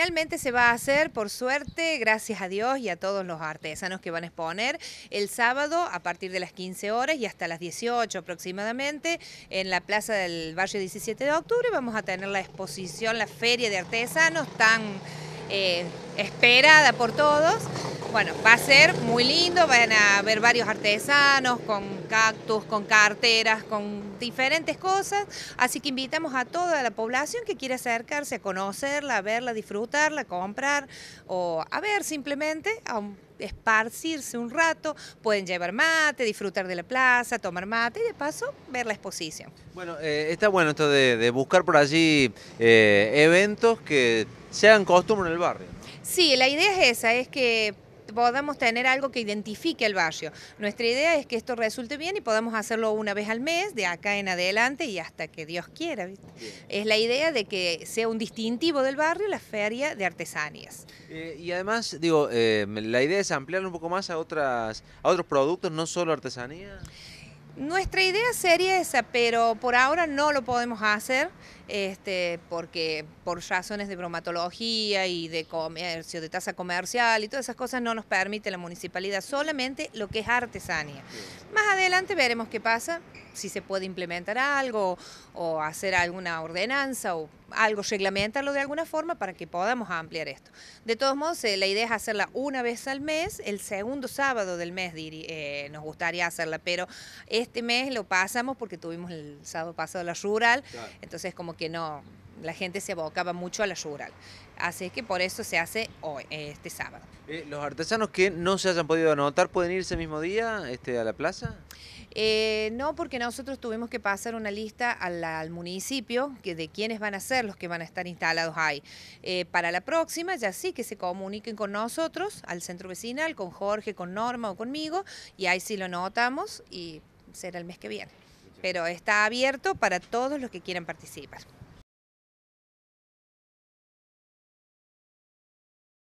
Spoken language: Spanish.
Finalmente se va a hacer, por suerte, gracias a Dios y a todos los artesanos que van a exponer el sábado a partir de las 15 horas y hasta las 18 aproximadamente en la plaza del Barrio 17 de octubre. Vamos a tener la exposición, la feria de artesanos tan eh, esperada por todos. Bueno, va a ser muy lindo, van a ver varios artesanos con cactus, con carteras, con diferentes cosas, así que invitamos a toda la población que quiere acercarse a conocerla, a verla, a disfrutarla, a comprar o a ver simplemente a esparcirse un rato, pueden llevar mate, disfrutar de la plaza, tomar mate y de paso ver la exposición. Bueno, eh, está bueno esto de, buscar por allí eh, eventos que sean costumbre en el barrio. Sí, la idea es esa, es que podamos tener algo que identifique el barrio. Nuestra idea es que esto resulte bien y podamos hacerlo una vez al mes, de acá en adelante y hasta que Dios quiera. Es la idea de que sea un distintivo del barrio la feria de artesanías. Eh, y además, digo, eh, la idea es ampliar un poco más a, otras, a otros productos, no solo artesanías. Nuestra idea sería esa, pero por ahora no lo podemos hacer este, porque por razones de bromatología y de comercio, de tasa comercial y todas esas cosas no nos permite la municipalidad, solamente lo que es artesanía. Más adelante veremos qué pasa, si se puede implementar algo o hacer alguna ordenanza o algo, reglamentarlo de alguna forma para que podamos ampliar esto. De todos modos, eh, la idea es hacerla una vez al mes, el segundo sábado del mes eh, nos gustaría hacerla, pero este mes lo pasamos porque tuvimos el sábado pasado la rural, entonces como que que no, la gente se abocaba mucho a la rural. Así es que por eso se hace hoy, este sábado. Eh, ¿Los artesanos que no se hayan podido anotar pueden irse el mismo día este, a la plaza? Eh, no, porque nosotros tuvimos que pasar una lista al, municipio que de quiénes van a ser los que van a estar instalados ahí. Eh, para la próxima, ya sí que se comuniquen con nosotros, al centro vecinal, con Jorge, con Norma o conmigo, y ahí sí lo anotamos y será el mes que viene pero está abierto para todos los que quieran participar.